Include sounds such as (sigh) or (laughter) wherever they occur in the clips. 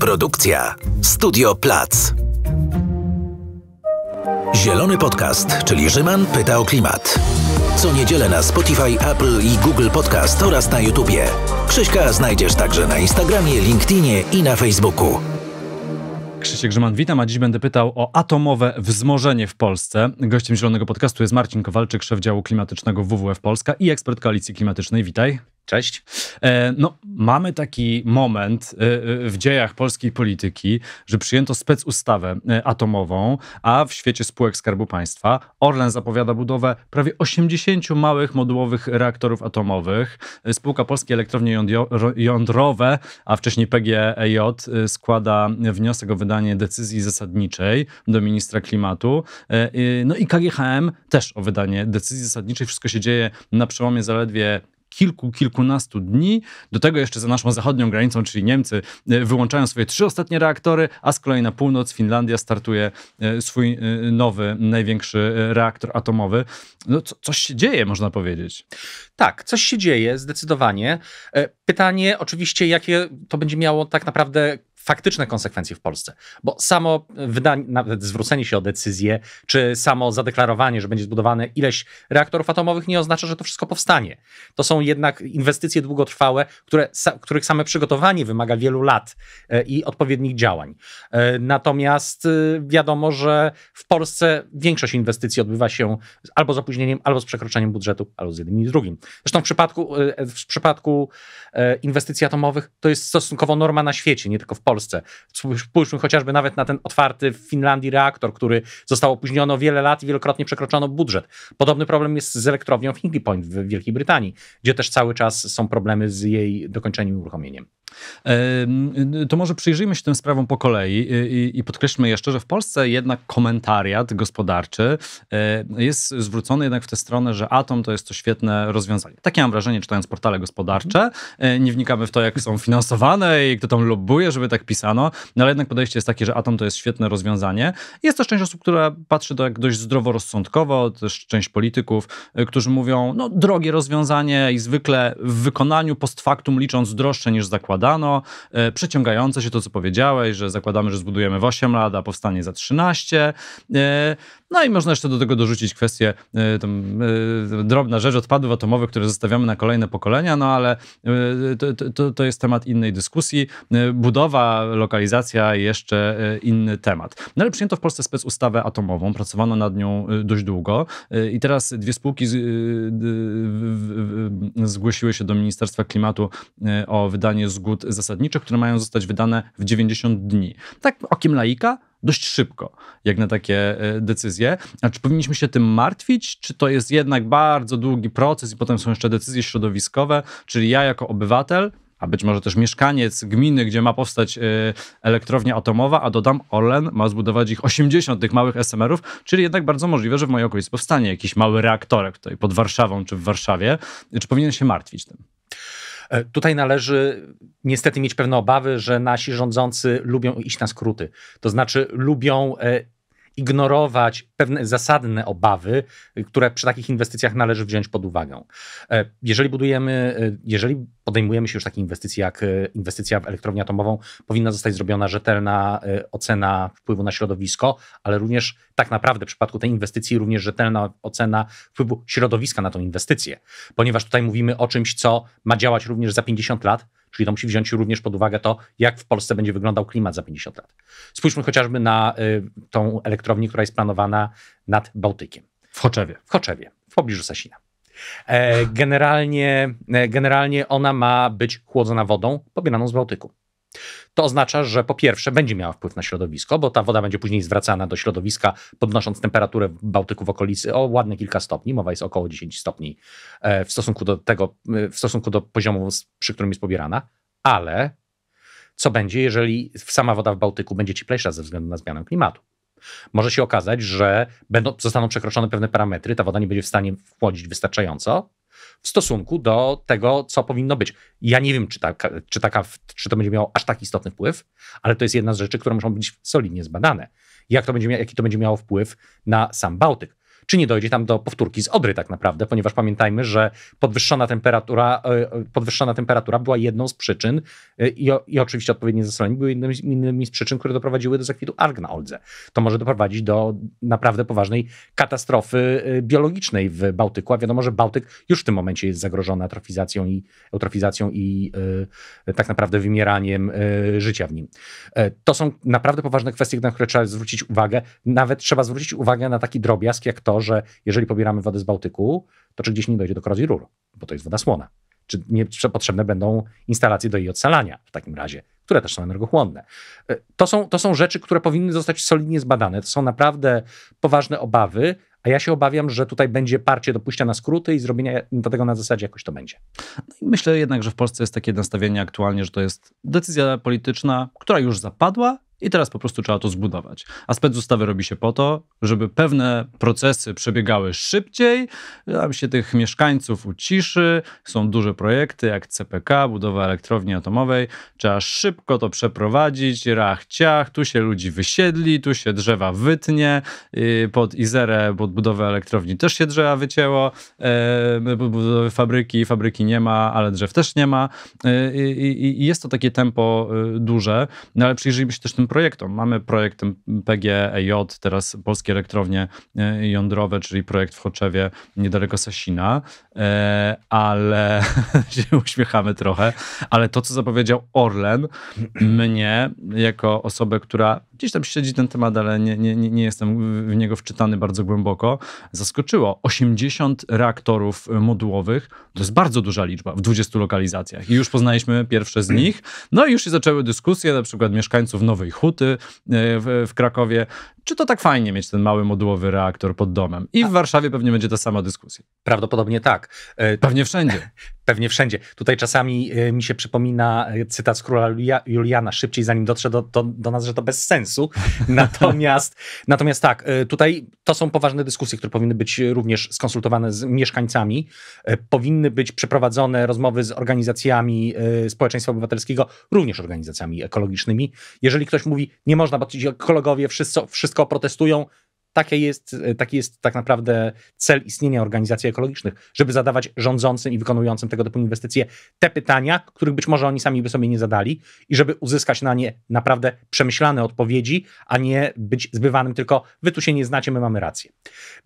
Produkcja Studio Plac. Zielony Podcast, czyli Rzyman pyta o klimat. Co niedzielę na Spotify, Apple i Google Podcast oraz na YouTubie. Krzyśka znajdziesz także na Instagramie, LinkedInie i na Facebooku. Krzysiek Grzyman, witam, a dziś będę pytał o atomowe wzmożenie w Polsce. Gościem Zielonego Podcastu jest Marcin Kowalczyk, szef działu klimatycznego WWF Polska i ekspert Koalicji Klimatycznej. Witaj. Cześć. E, no, mamy taki moment e, e, w dziejach polskiej polityki, że przyjęto specustawę atomową, a w świecie spółek Skarbu Państwa Orlen zapowiada budowę prawie 80 małych modułowych reaktorów atomowych. Spółka Polskie Elektrownie Jądrowe, a wcześniej PGEJ, składa wniosek o wydanie decyzji zasadniczej do ministra klimatu. No i KGHM też o wydanie decyzji zasadniczej. Wszystko się dzieje na przełomie zaledwie kilku, kilkunastu dni. Do tego jeszcze za naszą zachodnią granicą, czyli Niemcy, e, wyłączają swoje trzy ostatnie reaktory, a z kolei na północ Finlandia startuje e, swój e, nowy, największy reaktor atomowy. No, co, coś się dzieje, można powiedzieć. Tak, coś się dzieje, zdecydowanie. Pytanie oczywiście, jakie to będzie miało tak naprawdę faktyczne konsekwencje w Polsce. Bo samo wydanie, nawet zwrócenie się o decyzję, czy samo zadeklarowanie, że będzie zbudowane ileś reaktorów atomowych, nie oznacza, że to wszystko powstanie. To są jednak inwestycje długotrwałe, które, których same przygotowanie wymaga wielu lat e, i odpowiednich działań. E, natomiast e, wiadomo, że w Polsce większość inwestycji odbywa się albo z opóźnieniem, albo z przekroczeniem budżetu, albo z jednym i drugim. Zresztą w przypadku, w przypadku inwestycji atomowych to jest stosunkowo norma na świecie, nie tylko w Polsce. Polsce. Spójrzmy chociażby nawet na ten otwarty w Finlandii reaktor, który został opóźniony wiele lat i wielokrotnie przekroczono budżet. Podobny problem jest z elektrownią w Hinkley Point w Wielkiej Brytanii, gdzie też cały czas są problemy z jej dokończeniem i uruchomieniem. To może przyjrzyjmy się tym sprawom po kolei y, i, podkreślmy jeszcze, że w Polsce jednak komentariat gospodarczy e, jest zwrócony jednak w tę stronę, że atom to jest to świetne rozwiązanie. Takie mam wrażenie, czytając portale gospodarcze. E, nie wnikamy w to, jak są finansowane i kto tam lobbuje, żeby tak tak pisano, no ale jednak podejście jest takie, że atom to jest świetne rozwiązanie. Jest też część osób, która patrzy jak dość zdroworozsądkowo, też część polityków, y, którzy mówią, no drogie rozwiązanie i zwykle w wykonaniu post factum licząc droższe niż zakładano, y, przeciągające się to, co powiedziałeś, że zakładamy, że zbudujemy w 8 lat, a powstanie za 13. Y, no i można jeszcze do tego dorzucić kwestię, tam, drobna rzecz, odpadów atomowych, które zostawiamy na kolejne pokolenia, no ale to, to, to jest temat innej dyskusji. Budowa lokalizacja i jeszcze e, inny temat. No ale przyjęto w Polsce specustawę atomową, pracowano nad nią e, dość długo e, i teraz dwie spółki zgłosiły się do Ministerstwa Klimatu o wydanie zgód zasadniczych, które mają zostać wydane w 90 dni. Tak okiem laika, dość szybko, jak na takie decyzje. A czy powinniśmy się tym martwić? Czy to jest jednak bardzo długi proces i potem są jeszcze decyzje środowiskowe? Czyli ja jako obywatel a być może też mieszkaniec gminy, gdzie ma powstać y, elektrownia atomowa, a dodam, Orlen ma zbudować ich 80 tych małych SMR-ów, czyli jednak bardzo możliwe, że w mojej okolicy powstanie jakiś mały reaktorek tutaj pod Warszawą czy w Warszawie. Czy powinien się martwić tym? E, tutaj należy niestety mieć pewne obawy, że nasi rządzący lubią iść na skróty. To znaczy lubią e, ignorować pewne zasadne obawy, które przy takich inwestycjach należy wziąć pod uwagę. E, jeżeli budujemy, e, jeżeli podejmujemy się już takiej inwestycji jak e, inwestycja w elektrownię atomową, powinna zostać zrobiona rzetelna ocena wpływu na środowisko, ale również tak naprawdę w przypadku tej inwestycji również rzetelna ocena wpływu środowiska na tą inwestycję, ponieważ tutaj mówimy o czymś, co ma działać również za 50 lat, Czyli to musi wziąć również pod uwagę to, jak w Polsce będzie wyglądał klimat za 50 lat. Spójrzmy chociażby na y, tą elektrownię, która jest planowana nad Bałtykiem. W Choczewie. W Choczewie, w pobliżu Sasina. E, generalnie, e, generalnie ona ma być chłodzona wodą pobieraną z Bałtyku. To oznacza, że po pierwsze będzie miała wpływ na środowisko, bo ta woda będzie później zwracana do środowiska, podnosząc temperaturę w Bałtyku w okolicy o ładne kilka stopni, mowa jest około 10 stopni e, w stosunku do tego, e, w stosunku do poziomu, przy którym jest pobierana, ale co będzie, jeżeli sama woda w Bałtyku będzie cieplejsza ze względu na zmianę klimatu? Może się okazać, że będą, zostaną przekroczone pewne parametry, ta woda nie będzie w stanie wchłodzić wystarczająco w stosunku do tego, co powinno być. Ja nie wiem, czy, taka, czy, taka, czy to będzie miało aż tak istotny wpływ, ale to jest jedna z rzeczy, które muszą być solidnie zbadane. Jak to będzie, jaki to będzie miało wpływ na sam Bałtyk czy nie dojdzie tam do powtórki z Odry tak naprawdę, ponieważ pamiętajmy, że podwyższona temperatura, e, e, podwyższona temperatura była jedną z przyczyn e, i, i oczywiście odpowiednie zasolenie były jednymi z przyczyn, które doprowadziły do zakwitu alg na Oldze. To może doprowadzić do naprawdę poważnej katastrofy biologicznej w Bałtyku, a wiadomo, że Bałtyk już w tym momencie jest zagrożony atrofizacją i eutrofizacją i tak naprawdę wymieraniem życia w nim. to są naprawdę poważne kwestie, na które trzeba zwrócić uwagę. Nawet trzeba zwrócić uwagę na taki drobiazg jak to, że jeżeli pobieramy wodę z Bałtyku, to czy gdzieś nie dojdzie do korozji rur, bo to jest woda słona. Czy nie potrzebne będą instalacje do jej odsalania w takim razie, które też są energochłonne. E, to są, to są rzeczy, które powinny zostać solidnie zbadane. To są naprawdę poważne obawy, a ja się obawiam, że tutaj będzie parcie do pójścia na skróty i zrobienia tego na zasadzie jakoś to będzie. No i myślę jednak, że w Polsce jest takie nastawienie aktualnie, że to jest decyzja polityczna, która już zapadła i teraz po prostu trzeba to zbudować. A specustawy robi się po to, żeby pewne procesy przebiegały szybciej, aby się tych mieszkańców uciszy, są duże projekty jak CPK, budowa elektrowni atomowej, trzeba szybko to przeprowadzić, rach ciach, tu się ludzi wysiedli, tu się drzewa wytnie, y, pod Izerę, pod budowę elektrowni też się drzewa wycięło, e, budowy fabryki, fabryki nie ma, ale drzew też nie ma e, i jest to takie tempo y, duże, no ale przyjrzyjmy się też tym projektom. Mamy projekt PGEJ, teraz Polskie Elektrownie e, Jądrowe, czyli projekt w Choczewie niedaleko Sasina, e, ale (laughs) się uśmiechamy trochę, ale to, co zapowiedział Orlen, mnie jako osobę, która Gdzieś tam śledzi ten temat, ale nie, nie, nie jestem w niego wczytany bardzo głęboko. Zaskoczyło 80 reaktorów e, modułowych. To jest bardzo duża liczba w 20 lokalizacjach. I już poznaliśmy pierwsze z nich. No i już się zaczęły dyskusje, na przykład mieszkańców Nowej Huty e, w, w Krakowie, czy to tak fajnie mieć ten mały modułowy reaktor pod domem? I w Warszawie pewnie będzie ta sama dyskusja. Prawdopodobnie tak. E, pewnie wszędzie. (laughs) Pewnie wszędzie. Tutaj czasami e, mi się przypomina e, cytat z króla Juliana szybciej, zanim dotrze do, do, do nas, że to bez sensu. (laughs) Natomiast, natomiast tak, tutaj to są poważne dyskusje, które powinny być również skonsultowane z mieszkańcami. Powinny być przeprowadzone rozmowy z organizacjami społeczeństwa obywatelskiego, również organizacjami ekologicznymi. Jeżeli ktoś mówi, nie można, bo ci ekologowie wszystko, wszystko wszystko, protestują. Takie jest, e, taki jest tak naprawdę cel istnienia organizacji ekologicznych, żeby zadawać rządzącym i wykonującym tego typu inwestycje te pytania, których być może oni sami by sobie nie zadali, i żeby uzyskać na nie naprawdę przemyślane odpowiedzi, a nie być zbywanym tylko wy tu się nie znacie, my mamy rację.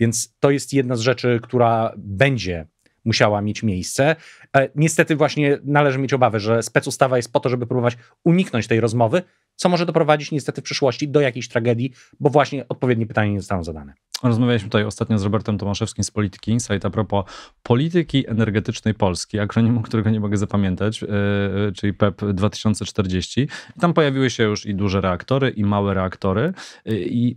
Więc to jest jedna z rzeczy, która będzie musiała mieć miejsce. E, niestety właśnie należy mieć obawy, że specustawa jest po to, żeby próbować uniknąć tej rozmowy, co może doprowadzić niestety w przyszłości do jakiejś tragedii, bo właśnie odpowiednie pytania nie zostaną zadane. Rozmawialiśmy tutaj ostatnio z Robertem Tomaszewskim z Polityki Insight a propos polityki energetycznej Polski, akronimu, którego nie mogę zapamiętać, yy, czyli PEP 2040. E Tam pojawiły się już i duże reaktory, i małe reaktory. Yy, I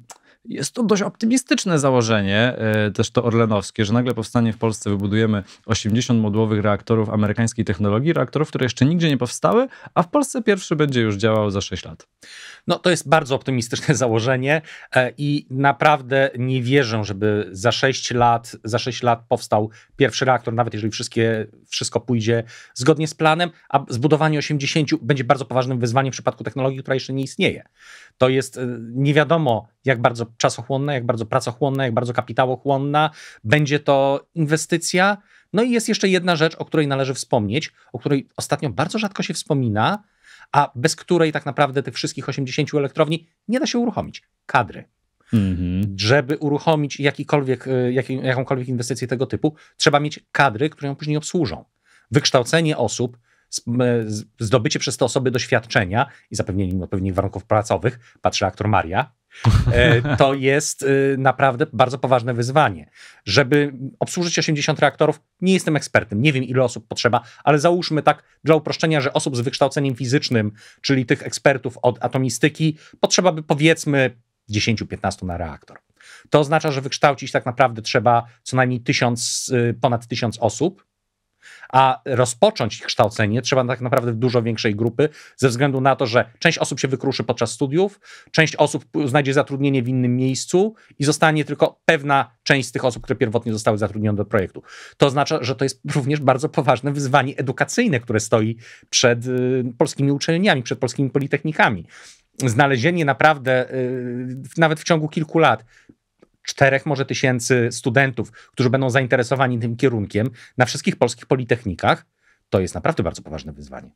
jest to dość optymistyczne założenie, e, też to orlenowskie, że nagle powstanie w Polsce, wybudujemy 80 modułowych reaktorów amerykańskiej technologii, reaktorów, które jeszcze nigdzie nie powstały, a w Polsce pierwszy będzie już działał za 6 lat. No to jest bardzo optymistyczne (laughs) założenie e, i naprawdę nie wierzę, żeby za 6 lat, za 6 lat powstał pierwszy reaktor, nawet jeżeli wszystkie, wszystko pójdzie zgodnie z planem, a zbudowanie 80 będzie bardzo poważnym wyzwaniem w przypadku technologii, która jeszcze nie istnieje. To jest e, nie wiadomo, jak bardzo czasochłonna, jak bardzo pracochłonna, jak bardzo kapitałochłonna, będzie to inwestycja. No i jest jeszcze jedna rzecz, o której należy wspomnieć, o której ostatnio bardzo rzadko się wspomina, a bez której tak naprawdę tych wszystkich 80 elektrowni nie da się uruchomić. Kadry. Mhm. Żeby uruchomić jakikolwiek, y, jak, jakąkolwiek inwestycję tego typu, trzeba mieć kadry, które ją później obsłużą. Wykształcenie osób, zdobycie przez te osoby doświadczenia i zapewnienie im odpowiednich warunków pracowych, patrzy aktor Maria, E, to jest y, naprawdę bardzo poważne wyzwanie. Żeby obsłużyć 80 reaktorów, nie jestem ekspertem, nie wiem ile osób potrzeba, ale załóżmy tak dla uproszczenia, że osób z wykształceniem fizycznym, czyli tych ekspertów od atomistyki, potrzeba by powiedzmy 10-15 na reaktor. To oznacza, że wykształcić tak naprawdę trzeba co najmniej 1000, y, ponad 1000 osób a rozpocząć ich kształcenie trzeba tak naprawdę w dużo większej grupy, ze względu na to, że część osób się wykruszy podczas studiów, część osób znajdzie zatrudnienie w innym miejscu i zostanie tylko pewna część z tych osób, które pierwotnie zostały zatrudnione do projektu. To oznacza, że to jest również bardzo poważne wyzwanie edukacyjne, które stoi przed y, polskimi uczelniami, przed polskimi politechnikami znalezienie naprawdę, y, nawet w ciągu kilku lat, czterech może tysięcy studentów, którzy będą zainteresowani tym kierunkiem na wszystkich polskich politechnikach, to jest naprawdę bardzo poważne wyzwanie.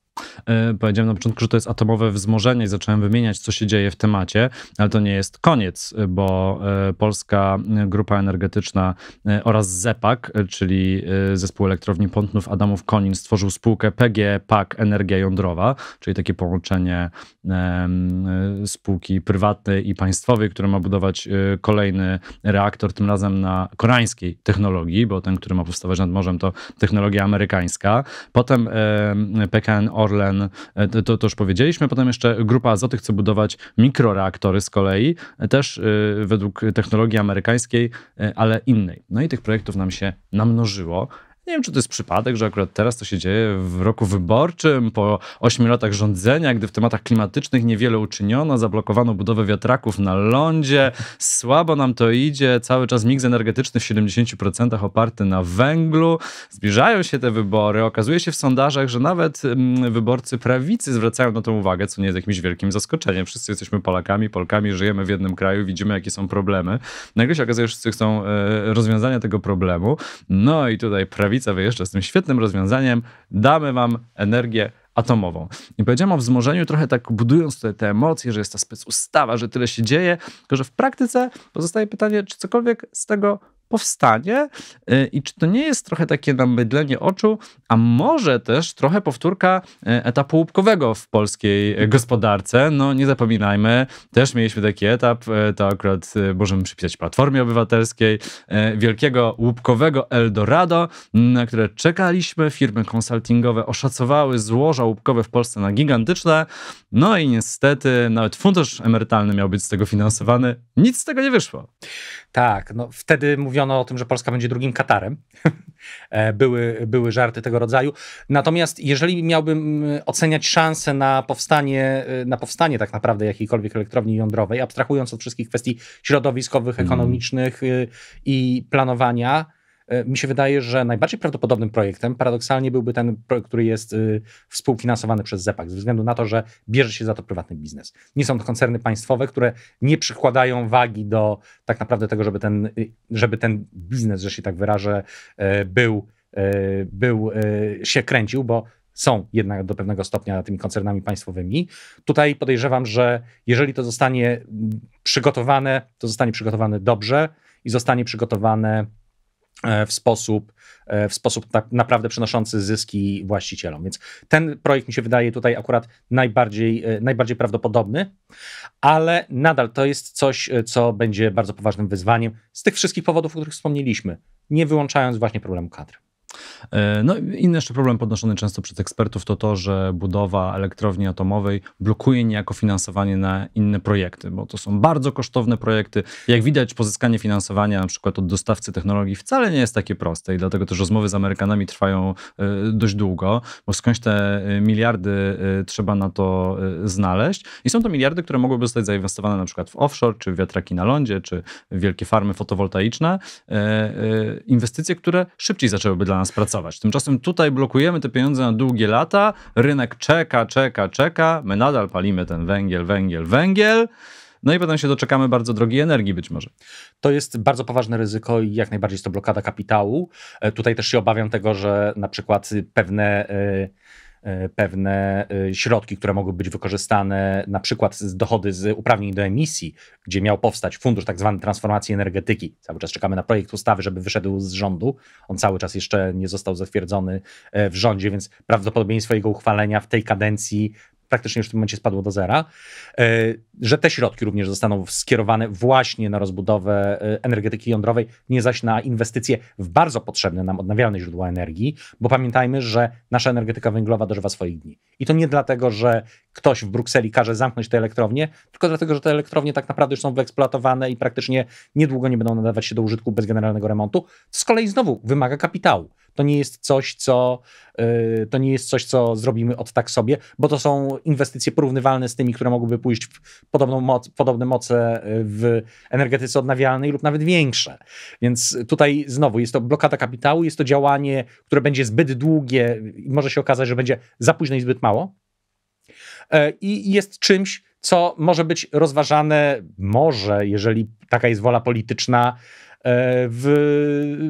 E, powiedziałem na początku, że to jest atomowe wzmożenie i zacząłem wymieniać, co się dzieje w temacie, ale to nie jest koniec, bo e, Polska e, Grupa Energetyczna oraz ZEPAK, czyli Zespół Elektrowni Pątnów Adamów Konin stworzył spółkę PG PAK Energia Jądrowa, czyli takie połączenie spółki prywatnej i państwowej, która ma budować kolejny reaktor, tym razem na koreańskiej technologii, bo ten, który ma powstawać nad morzem, to technologia amerykańska. Potem Potem e, PKN Orlen, e, to, to już powiedzieliśmy. Potem jeszcze Grupa Azoty chce budować mikroreaktory z kolei, e, też według technologii amerykańskiej, ale innej. No i tych projektów nam się namnożyło. Nie wiem, czy to jest przypadek, że akurat teraz to się dzieje w roku wyborczym, po ośmiu latach rządzenia, gdy w tematach klimatycznych niewiele uczyniono, zablokowano budowę wiatraków na lądzie, słabo nam to idzie, cały czas miks energetyczny w 70% oparty na węglu. Zbliżają się te wybory, okazuje się w sondażach, że nawet mm, wyborcy prawicy zwracają na to uwagę, co nie jest jakimś wielkim zaskoczeniem. Wszyscy jesteśmy Polakami, Polkami, żyjemy w jednym kraju, widzimy jakie są problemy. Nagle się okazuje, że wszyscy chcą e, rozwiązania tego problemu. No i tutaj prawica Lewica wyjeżdża z tym świetnym rozwiązaniem, damy wam energię atomową. I powiedziałem o wzmożeniu, trochę tak budując te, te emocje, że jest ta specustawa, że tyle się dzieje, tylko że w praktyce pozostaje pytanie, czy cokolwiek z tego powstanie y, i czy to nie jest trochę takie namydlenie oczu, a może też trochę powtórka y, etapu łupkowego w polskiej y, gospodarce. No nie zapominajmy, też mieliśmy taki etap, to akurat możemy przypisać Platformie Obywatelskiej, wielkiego łupkowego Eldorado, na które czekaliśmy. Firmy konsultingowe oszacowały złoża łupkowe w Polsce na gigantyczne, no i niestety nawet fundusz emerytalny miał być z tego finansowany. Nic z tego nie wyszło. Tak, no wtedy mówię mówiono o tym, że Polska będzie drugim Katarem. (laughs) E, były, były żarty tego rodzaju. Natomiast jeżeli miałbym e, oceniać szanse na powstanie, e, na powstanie tak naprawdę jakiejkolwiek elektrowni jądrowej, abstrahując od wszystkich kwestii środowiskowych, mhm. ekonomicznych mm. i planowania, E, mi się wydaje, że najbardziej prawdopodobnym projektem paradoksalnie byłby ten projekt, który jest y, współfinansowany przez ZEPAK, ze względu na to, że bierze się za to prywatny biznes. Nie są to koncerny państwowe, które nie przykładają wagi do tak naprawdę tego, żeby ten, y, żeby ten biznes, że się tak wyrażę, e, był, e, był się kręcił, bo są jednak do pewnego stopnia tymi koncernami państwowymi. Tutaj podejrzewam, że jeżeli to zostanie przygotowane, to zostanie przygotowane dobrze i zostanie przygotowane E, w sposób, e, w sposób tak naprawdę przynoszący zyski właścicielom. Więc ten projekt mi się wydaje tutaj akurat najbardziej, e, najbardziej prawdopodobny, ale nadal to jest coś, co będzie bardzo poważnym wyzwaniem z tych wszystkich powodów, o których wspomnieliśmy, nie wyłączając właśnie problemu kadry. E, no inny jeszcze problem podnoszony często przez ekspertów to to, że budowa elektrowni atomowej blokuje niejako finansowanie na inne projekty, bo to są bardzo kosztowne projekty. Jak widać, pozyskanie finansowania na przykład od dostawcy technologii wcale nie jest takie proste i dlatego też rozmowy z Amerykanami trwają e, dość długo, bo skądś te e, miliardy trzeba na to znaleźć. I są to miliardy, które mogłyby zostać zainwestowane na przykład w offshore, czy wiatraki na lądzie, czy wielkie farmy fotowoltaiczne. Inwestycje, które szybciej zaczęłyby dla nas pracować pracować. Tymczasem tutaj blokujemy te pieniądze na długie lata, rynek czeka, czeka, czeka, my nadal palimy ten węgiel, węgiel, węgiel. No i potem się doczekamy bardzo drogiej energii być może. To jest bardzo poważne ryzyko i jak najbardziej jest to blokada kapitału. E, tutaj też się obawiam tego, że na przykład pewne. Yy E, pewne e, środki, które mogły być wykorzystane, na przykład z dochody z uprawnień do emisji, gdzie miał powstać fundusz tak zwany transformacji energetyki. Cały czas czekamy na projekt ustawy, żeby wyszedł z rządu. On cały czas jeszcze nie został zatwierdzony e, w rządzie, więc prawdopodobieństwo jego uchwalenia w tej kadencji praktycznie już w tym momencie spadło do zera, e, że te środki również zostaną skierowane właśnie na rozbudowę e, energetyki jądrowej, nie zaś na inwestycje w bardzo potrzebne nam odnawialne źródła energii, bo pamiętajmy, że nasza energetyka węglowa dożywa swoich dni. I to nie dlatego, że ktoś w Brukseli każe zamknąć te elektrownie, tylko dlatego, że te elektrownie tak naprawdę już są wyeksploatowane i praktycznie niedługo nie będą nadawać się do użytku bez generalnego remontu. Z kolei znowu wymaga kapitału. To nie jest coś, co, yy, to nie jest coś, co zrobimy od tak sobie, bo to są inwestycje porównywalne z tymi, które mogłyby pójść w podobną moc, podobne moce e, w energetyce odnawialnej lub nawet większe. Więc tutaj znowu jest to blokada kapitału, jest to działanie, które będzie zbyt długie i może się okazać, że będzie za późno i zbyt mało. E, i jest czymś, co może być rozważane, może, jeżeli taka jest wola polityczna, e, w,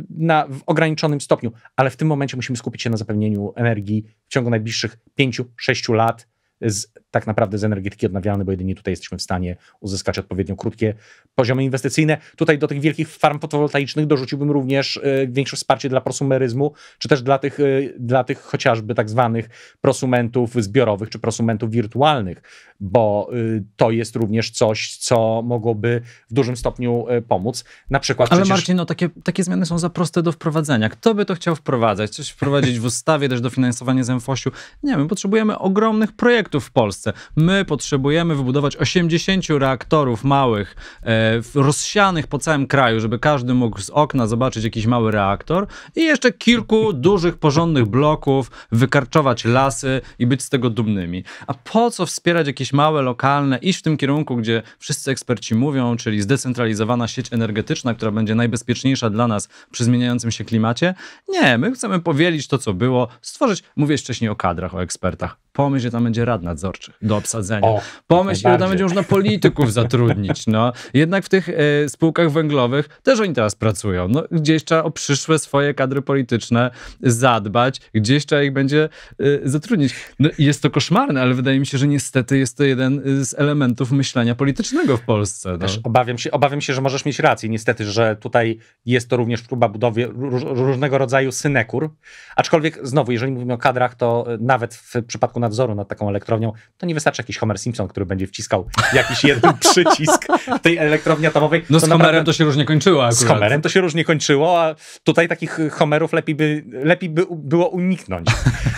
na, w ograniczonym stopniu, ale w tym momencie musimy skupić się na zapewnieniu energii w ciągu najbliższych 5-6 lat z tak naprawdę z energetyki odnawialnej, bo jedynie tutaj jesteśmy w stanie uzyskać odpowiednio krótkie poziomy inwestycyjne. Tutaj do tych wielkich farm fotowoltaicznych dorzuciłbym również e, większe wsparcie dla prosumeryzmu, czy też dla tych, e, dla tych chociażby tak zwanych prosumentów zbiorowych, czy prosumentów wirtualnych, bo e, to jest również coś, co mogłoby w dużym stopniu pomóc. Na przykład Ale przecież... Marcin, no takie, takie zmiany są za proste do wprowadzenia. Kto by to chciał wprowadzać? Coś wprowadzić w ustawie, (laughs) też dofinansowanie z MFOŚ-u? Nie wiem, potrzebujemy ogromnych projektów w Polsce. Polsce. My potrzebujemy wybudować 80 reaktorów małych, e, rozsianych po całym kraju, żeby każdy mógł z okna zobaczyć jakiś mały reaktor i jeszcze kilku dużych, porządnych bloków, wykarczować lasy i być z tego dumnymi. A po co wspierać jakieś małe, lokalne, iść w tym kierunku, gdzie wszyscy eksperci mówią, czyli zdecentralizowana sieć energetyczna, która będzie najbezpieczniejsza dla nas przy zmieniającym się klimacie? Nie, my chcemy powielić to, co było, stworzyć, mówię wcześniej o kadrach, o ekspertach, pomyśl, że tam będzie rad nadzorczy do obsadzenia. O, Pomyśl, ile tam będzie można polityków zatrudnić. No. Jednak w tych e, spółkach węglowych też oni teraz pracują. No, gdzieś trzeba o przyszłe swoje kadry polityczne zadbać, gdzieś trzeba ich będzie e, zatrudnić. No, jest to koszmarne, ale wydaje mi się, że niestety jest to jeden e, z elementów myślenia politycznego w Polsce. No. Też obawiam się, obawiam się, że możesz mieć rację. Niestety, że tutaj jest to również próba budowy róż, różnego rodzaju synekur. Aczkolwiek znowu, jeżeli mówimy o kadrach, to nawet w przypadku nadzoru nad taką elektrownią to nie wystarczy jakiś Homer Simpson, który będzie wciskał jakiś jeden (laughs) przycisk tej elektrowni atomowej. No z Homerem naprawdę... to się różnie kończyło akurat. Z Homerem to się różnie kończyło, a tutaj takich Homerów lepiej by, lepiej by było uniknąć.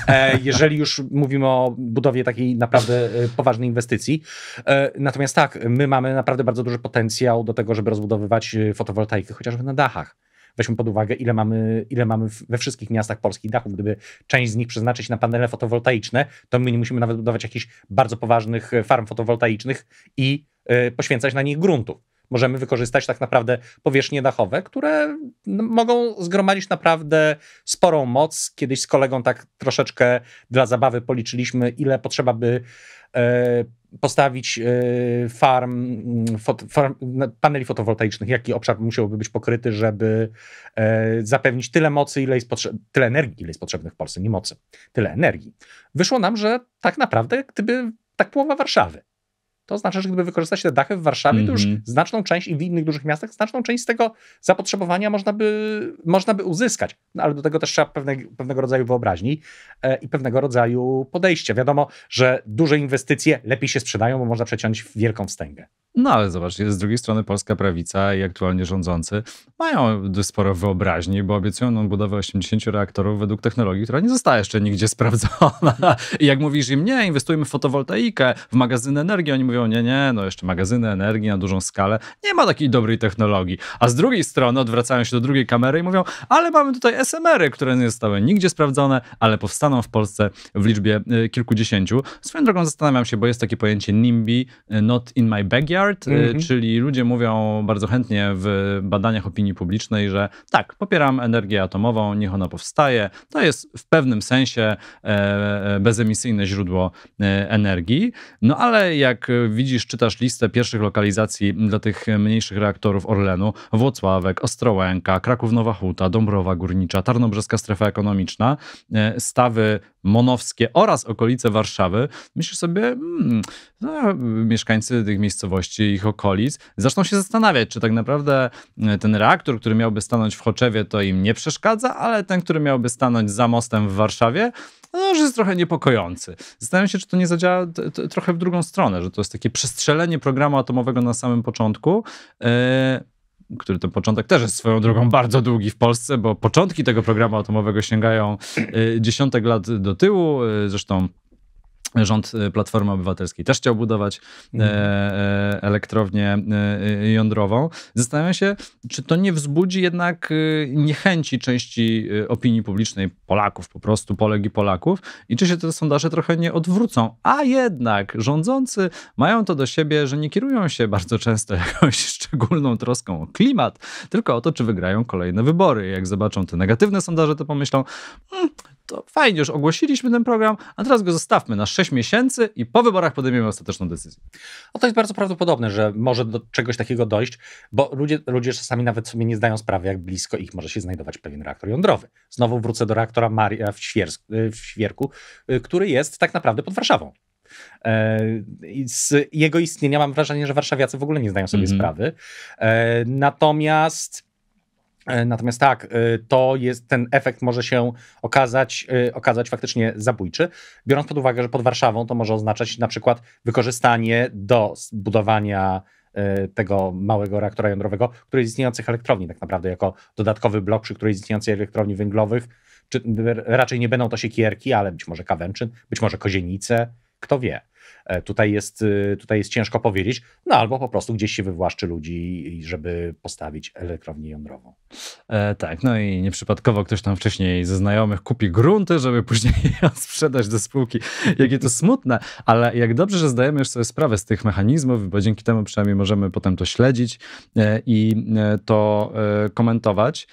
E, jeżeli już mówimy o budowie takiej naprawdę e, poważnej inwestycji. E, natomiast tak, my mamy naprawdę bardzo duży potencjał do tego, żeby rozbudowywać fotowoltaikę chociażby na dachach weźmy pod uwagę, ile mamy, ile mamy we wszystkich miastach polskich dachów. Gdyby część z nich przeznaczyć na panele fotowoltaiczne, to my nie musimy nawet budować jakichś bardzo poważnych e, farm fotowoltaicznych i e, poświęcać na nich gruntów możemy wykorzystać tak naprawdę powierzchnie dachowe, które no, mogą zgromadzić naprawdę sporą moc. Kiedyś z kolegą tak troszeczkę dla zabawy policzyliśmy, ile potrzeba by e, postawić e, farm, mm, farm, no, paneli fotowoltaicznych, jaki obszar musiałby być pokryty, żeby e, zapewnić tyle mocy, ile jest tyle energii, ile jest potrzebnych w Polsce, nie mocy, tyle energii. Wyszło nam, że tak naprawdę gdyby tak połowa Warszawy to znaczy, że gdyby wykorzystać te dachy w Warszawie, mm -hmm. to już mhm. znaczną część i w innych dużych miastach, znaczną część z tego zapotrzebowania można by, można by uzyskać. No, ale do tego też trzeba pewne, pewnego rodzaju wyobraźni e, i pewnego rodzaju podejścia. Wiadomo, że duże inwestycje lepiej się sprzedają, bo można przeciąć wielką wstęgę. No ale zobacz, z drugiej strony polska prawica i aktualnie rządzący mają sporo wyobraźni, bo obiecują nam budowę 80 reaktorów według technologii, która nie została jeszcze nigdzie (laughs) sprawdzona. I jak mówisz im, nie, inwestujemy w fotowoltaikę, w magazyn energii, oni mówią, mówią, nie, nie, no jeszcze magazyny energii na dużą skalę, nie ma takiej dobrej technologii. A z drugiej strony odwracają się do drugiej kamery i mówią, ale mamy tutaj SMR-y, które nie zostały nigdzie sprawdzone, ale powstaną w Polsce w liczbie y, kilkudziesięciu. Swoją drogą zastanawiam się, bo jest takie pojęcie NIMBY, y, not in my backyard, y, mhm. czyli ludzie mówią bardzo chętnie w badaniach opinii publicznej, że tak, popieram energię atomową, niech ona powstaje. To jest w pewnym sensie e, e, bezemisyjne źródło e, energii. No ale jak widzisz, czytasz listę pierwszych lokalizacji dla tych mniejszych reaktorów Orlenu, Włocławek, Ostrołęka, Kraków Nowa Huta, Dąbrowa Górnicza, Tarnobrzeska Strefa Ekonomiczna, e, stawy monowskie oraz okolice Warszawy, myślisz sobie, hmm, no, mieszkańcy tych miejscowości, ich okolic zaczną się zastanawiać, czy tak naprawdę e, ten reaktor, który miałby stanąć w Choczewie, to im nie przeszkadza, ale ten, który miałby stanąć za mostem w Warszawie, no, że jest trochę niepokojący. Zastanawiam się, czy to nie zadziała trochę w drugą stronę, że to jest takie przestrzelenie programu atomowego na samym początku. E który ten początek też jest swoją drogą bardzo długi w Polsce, bo początki tego programu atomowego sięgają e, dziesiątek lat do tyłu. E, zresztą Rząd y, Platformy Obywatelskiej też chciał budować e, mhm. e, elektrownię e, y, jądrową. Zastanawiam się, czy to nie wzbudzi jednak y, niechęci części opinii publicznej, Polaków po prostu, Polek i Polaków, i czy się te sondaże trochę nie odwrócą. A jednak rządzący mają to do siebie, że nie kierują się bardzo często (laughs) jakąś szczególną troską o klimat, tylko o to, czy wygrają kolejne wybory. Jak zobaczą te negatywne sondaże, to pomyślą, hmm, to fajnie, już ogłosiliśmy ten program, a teraz go zostawmy na 6 miesięcy i po wyborach podejmiemy ostateczną decyzję. No to jest bardzo prawdopodobne, że może do czegoś takiego dojść, bo ludzie, ludzie czasami nawet sobie nie zdają sprawy, jak blisko ich może się znajdować pewien reaktor jądrowy. Znowu wrócę do reaktora Maria w, y, w Świerku, y, który jest tak naprawdę pod Warszawą. E, z jego istnienia mam wrażenie, że warszawiacy w ogóle nie zdają sobie mm -hmm. sprawy. E, natomiast E, natomiast tak, e, to jest, ten efekt może się okazać, e, okazać faktycznie zabójczy, biorąc pod uwagę, że pod Warszawą to może oznaczać na przykład wykorzystanie do budowania tego małego reaktora jądrowego, który jest istniejących elektrowni tak naprawdę, jako dodatkowy blok, przy której istniejących elektrowni węglowych, czy, raczej nie będą to siekierki, ale być może Kawęczyn, być może Kozienice, kto wie. E, tutaj jest, y, tutaj jest ciężko powiedzieć, no albo po prostu gdzieś się wywłaszczy ludzi, żeby postawić elektrownię jądrową. E, tak, no i nieprzypadkowo ktoś tam wcześniej ze znajomych kupi grunty, żeby (laughs) później sprzedać do spółki. Jakie to smutne, ale jak dobrze, że zdajemy już sobie sprawę z tych mechanizmów, bo dzięki temu przynajmniej możemy potem to śledzić e, i e, to komentować.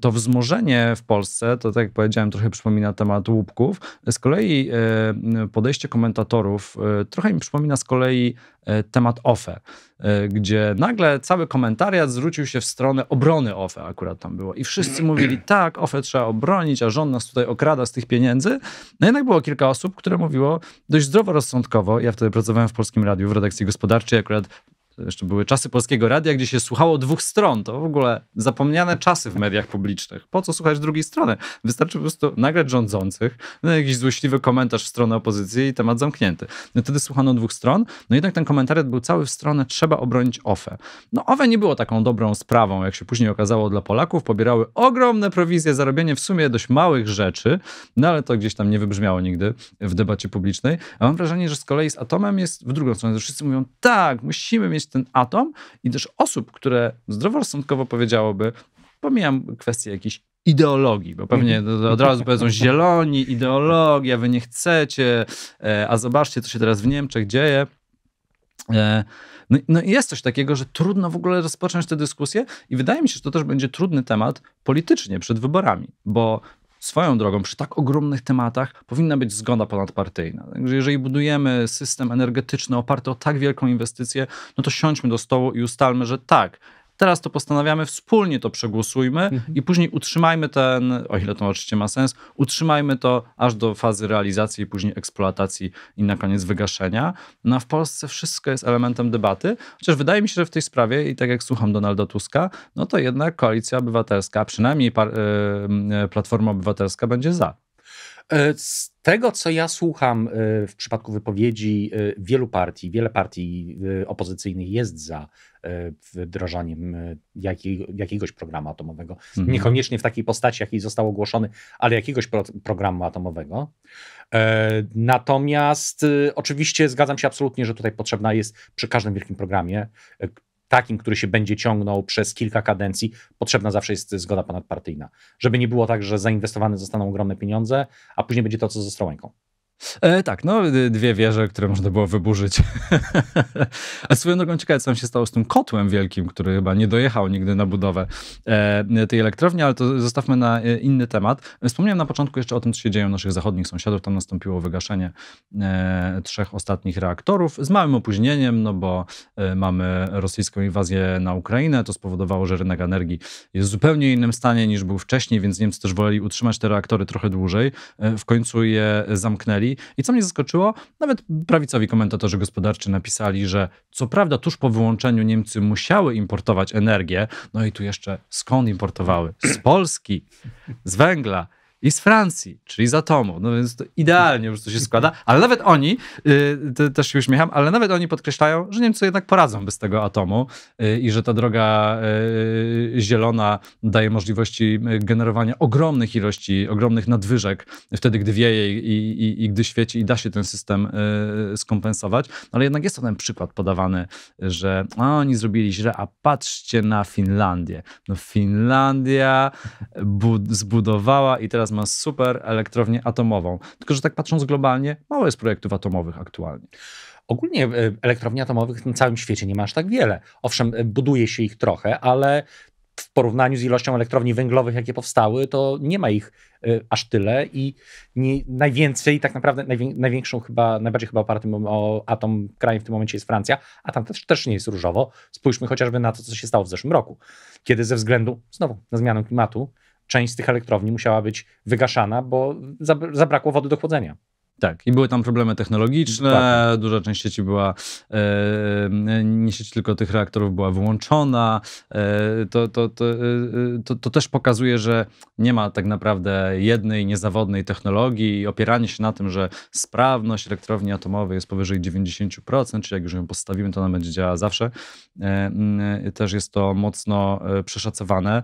To wzmożenie w Polsce, to tak jak powiedziałem, trochę przypomina temat łupków. Z kolei podejście komentatorów komentatorów e, trochę mi przypomina z kolei e, temat OFE, e, gdzie nagle cały komentariat zwrócił się w stronę obrony OFE, akurat tam było. I wszyscy mówili, (clears throat) tak, OFE trzeba obronić, a rząd nas tutaj okrada z tych pieniędzy. No jednak było kilka osób, które mówiło dość zdroworozsądkowo. Ja wtedy pracowałem w Polskim Radiu w redakcji gospodarczej, akurat to jeszcze były czasy polskiego radia, gdzie się słuchało dwóch stron. To w ogóle zapomniane czasy w mediach publicznych. Po co słuchać drugiej strony? Wystarczy po prostu nagrać rządzących, no jakiś złośliwy komentarz w stronę opozycji i temat zamknięty. No wtedy słuchano dwóch stron, no jednak ten komentarz był cały w stronę trzeba obronić OFE. No OFE nie było taką dobrą sprawą, jak się później okazało dla Polaków. Pobierały ogromne prowizje za robienie w sumie dość małych rzeczy, no ale to gdzieś tam nie wybrzmiało nigdy w debacie publicznej. A mam wrażenie, że z kolei z Atomem jest w drugą stronę. Wszyscy mówią, tak, musimy mieć ten atom i też osób, które zdroworozsądkowo powiedziałoby, pomijam kwestię jakiejś ideologii, bo pewnie mhm. od razu powiedzą (laughs) zieloni, ideologia, wy nie chcecie, e, a zobaczcie, co się teraz w Niemczech dzieje. E, no, no jest coś takiego, że trudno w ogóle rozpocząć tę dyskusję i wydaje mi się, że to też będzie trudny temat politycznie przed wyborami, bo Swoją drogą, przy tak ogromnych tematach powinna być zgoda ponadpartyjna. Także jeżeli budujemy system energetyczny oparty o tak wielką inwestycję, no to siądźmy do stołu i ustalmy, że tak, Teraz to postanawiamy, wspólnie to przegłosujmy mhm. i później utrzymajmy ten, o ile to oczywiście ma sens, utrzymajmy to aż do fazy realizacji i później eksploatacji i na koniec wygaszenia. No, w Polsce wszystko jest elementem debaty, chociaż wydaje mi się, że w tej sprawie i tak jak słucham Donalda Tuska, no to jednak Koalicja Obywatelska, przynajmniej Platforma Obywatelska będzie za. E, z tego, co ja słucham e, w przypadku wypowiedzi e, wielu partii, wiele partii opozycyjnych jest za wdrażaniem jakiegoś programu atomowego. Mhm. Niekoniecznie w takiej postaci, jakiej został ogłoszony, ale jakiegoś programu atomowego. Natomiast oczywiście zgadzam się absolutnie, że tutaj potrzebna jest przy każdym wielkim programie takim, który się będzie ciągnął przez kilka kadencji, potrzebna zawsze jest zgoda ponadpartyjna. Żeby nie było tak, że zainwestowane zostaną ogromne pieniądze, a później będzie to, co z Ostrołęką. E, tak, no dwie wieże, które można było wyburzyć. (laughs) A swoją drogą ciekawe, co tam się stało z tym kotłem wielkim, który chyba nie dojechał nigdy na budowę e, tej elektrowni, ale to zostawmy na e, inny temat. Wspomniałem na początku jeszcze o tym, co się dzieje u naszych zachodnich sąsiadów. Tam nastąpiło wygaszenie e, trzech ostatnich reaktorów z małym opóźnieniem, no bo e, mamy rosyjską inwazję na Ukrainę. To spowodowało, że rynek energii jest w zupełnie innym stanie niż był wcześniej, więc Niemcy też woleli utrzymać te reaktory trochę dłużej. E, w końcu je zamknęli. I, I co mnie zaskoczyło, nawet prawicowi komentatorzy gospodarczy napisali, że co prawda tuż po wyłączeniu Niemcy musiały importować energię, no i tu jeszcze skąd importowały? Z Polski, z węgla i z Francji, czyli z atomu. No więc to idealnie już to się składa, ale nawet oni, y, też się uśmiecham, ale nawet oni podkreślają, że Niemcy jednak poradzą bez tego atomu y, i że ta droga y, zielona daje możliwości generowania ogromnych ilości, ogromnych nadwyżek wtedy, gdy wieje i, i, i gdy świeci i da się ten system skompensować. No ale jednak jest to ten przykład podawany, że a, oni zrobili źle, a patrzcie na Finlandię. No Finlandia zbudowała i teraz ma super elektrownię atomową. Tylko, że tak patrząc globalnie, mało jest projektów atomowych aktualnie. Ogólnie e, elektrowni atomowych na całym świecie nie ma aż tak wiele. Owszem, e, buduje się ich trochę, ale w porównaniu z ilością elektrowni węglowych, jakie powstały, to nie ma ich e, aż tyle i nie, najwięcej, tak naprawdę największą chyba, najbardziej chyba opartym o atom krajem w tym momencie jest Francja, a tam też, też nie jest różowo. Spójrzmy chociażby na to, co się stało w zeszłym roku, kiedy ze względu, znowu, na zmianę klimatu, część z tych elektrowni musiała być wygaszana, bo zabrakło wody do chłodzenia. Tak, i były tam problemy technologiczne, tak. duża część sieci była, e, e nie sieć tylko tych reaktorów była wyłączona. E, to, to, to, e, e, to, to, też pokazuje, że nie ma tak naprawdę jednej niezawodnej technologii i opieranie się na tym, że sprawność elektrowni atomowej jest powyżej 90%, czyli jak już ją postawimy, to ona będzie działała zawsze, e, też jest to mocno przeszacowane.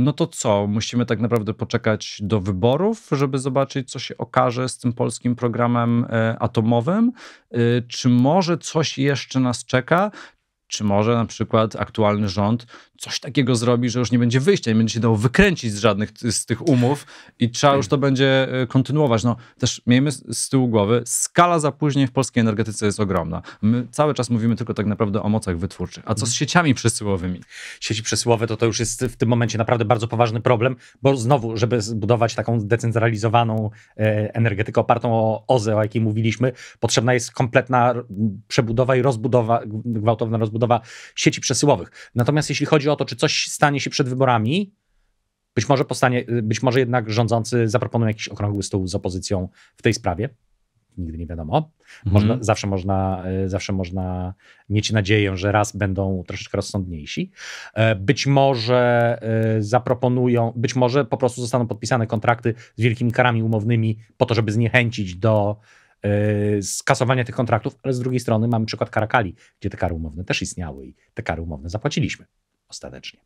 no to co? Musimy tak naprawdę poczekać do wyborów, żeby zobaczyć, co się okaże z tym polskim programem programem e, atomowym? E, czy może coś jeszcze nas czeka? Czy może na przykład aktualny rząd coś takiego zrobi, że już nie będzie wyjścia, nie będzie się dało wykręcić z żadnych z tych umów i trzeba już to będzie e, kontynuować. No też miejmy z tyłu głowy, skala zapóźnień w polskiej energetyce jest ogromna. My cały czas mówimy tylko tak naprawdę o mocach wytwórczych. A co z sieciami przesyłowymi? Sieci przesyłowe to to już jest w tym momencie naprawdę bardzo poważny problem, bo znowu, żeby zbudować taką zdecentralizowaną e, energetykę opartą o OZE, o jakiej mówiliśmy, potrzebna jest kompletna przebudowa i rozbudowa, gwałtowna rozbudowa sieci przesyłowych. Natomiast jeśli chodzi o to, czy coś stanie się przed wyborami. Być może, postanie, być może jednak rządzący zaproponują jakiś okrągły stół z opozycją w tej sprawie. Nigdy nie wiadomo. Mhm. Można, zawsze, można, e, zawsze można mieć nadzieję, że raz będą troszeczkę rozsądniejsi. E, być może e, zaproponują, być może po prostu zostaną podpisane kontrakty z wielkimi karami umownymi po to, żeby zniechęcić do, skasowania tych kontraktów, ale z drugiej strony mamy przykład Karakali, gdzie te kary umowne też istniały i te kary umowne zapłaciliśmy ostatecznie.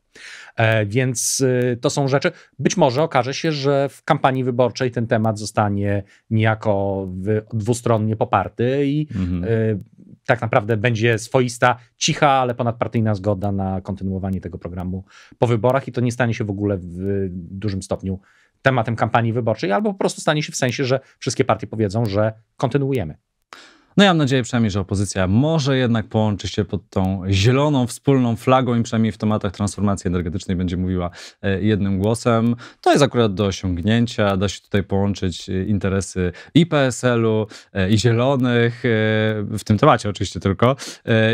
E, więc y, to są rzeczy. Być może okaże się, że w kampanii wyborczej ten temat zostanie niejako dwustronnie poparty i mhm. Y, tak naprawdę będzie swoista, cicha, ale ponadpartyjna zgoda na kontynuowanie tego programu po wyborach i to nie stanie się w ogóle w dużym stopniu tematem kampanii wyborczej, albo po prostu stanie się w sensie, że wszystkie partie powiedzą, że kontynuujemy. No ja mam nadzieję przynajmniej, że opozycja może jednak połączy się pod tą zieloną, wspólną flagą i przynajmniej w tematach transformacji energetycznej będzie mówiła e, jednym głosem. To jest akurat do osiągnięcia, da się tutaj połączyć e, interesy i PSL-u, e, i Zielonych, w tym temacie oczywiście tylko,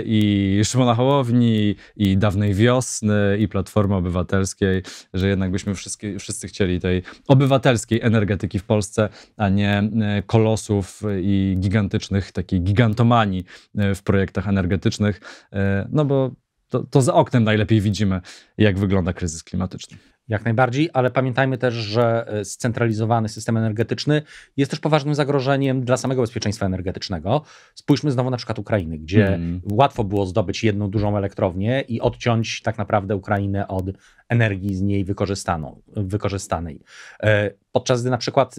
i Szymona Hołowni, i Dawnej Wiosny, i Platformy Obywatelskiej, że jednak byśmy wszyscy, wszyscy chcieli tej obywatelskiej energetyki w Polsce, a nie kolosów i gigantycznych takich takiej gigantomanii e, w projektach energetycznych, e, no bo to, to za oknem najlepiej widzimy, jak wygląda kryzys klimatyczny. Jak najbardziej, ale pamiętajmy też, że e, scentralizowany system energetyczny jest też poważnym zagrożeniem dla samego bezpieczeństwa energetycznego. Spójrzmy znowu na przykład Ukrainy, gdzie mhm. łatwo było zdobyć jedną dużą elektrownię i odciąć tak naprawdę Ukrainę od energii z niej wykorzystanej. E, podczas gdy na przykład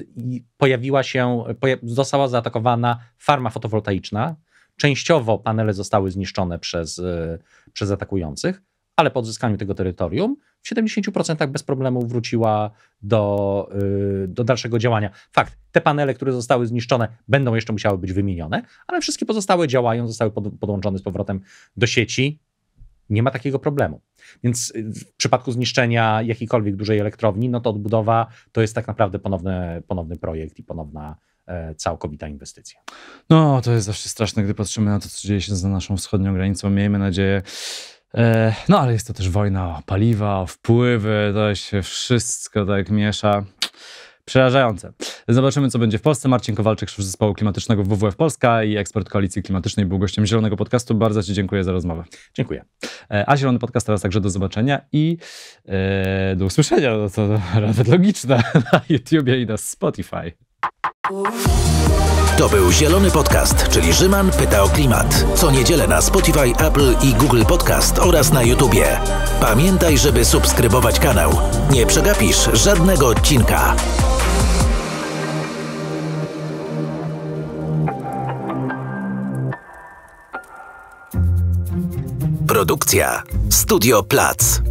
pojawiła się, została zaatakowana farma fotowoltaiczna, Częściowo panele zostały zniszczone przez, e, przez atakujących, ale po odzyskaniu tego terytorium w 70% bez problemu wróciła do, e, do dalszego działania. Fakt, te panele, które zostały zniszczone, będą jeszcze musiały być wymienione, ale wszystkie pozostałe działają, zostały pod, podłączone z powrotem do sieci. Nie ma takiego problemu. Więc e, w przypadku zniszczenia jakiejkolwiek dużej elektrowni, no to odbudowa to jest tak naprawdę ponowny, ponowny projekt i ponowna, E, całkowita inwestycja. No, to jest zawsze straszne, gdy patrzymy na to, co dzieje się za naszą wschodnią granicą. Miejmy nadzieję, e, no, ale jest to też wojna o paliwa, o wpływy, to się wszystko tak miesza. Przerażające. Zobaczymy, co będzie w Polsce. Marcin Kowalczyk, szef zespołu klimatycznego WWF Polska i ekspert Koalicji Klimatycznej był gościem Zielonego Podcastu. Bardzo Ci dziękuję za rozmowę. Dziękuję. E, a Zielony Podcast teraz także do zobaczenia i e, do usłyszenia. No to (laughs) nawet logiczne na YouTubie i na Spotify. To był Zielony Podcast, czyli Rzyman pyta o klimat. Co niedzielę na Spotify, Apple i Google Podcast oraz na YouTubie. Pamiętaj, żeby subskrybować kanał. Nie przegapisz żadnego odcinka. Produkcja Studio Plac.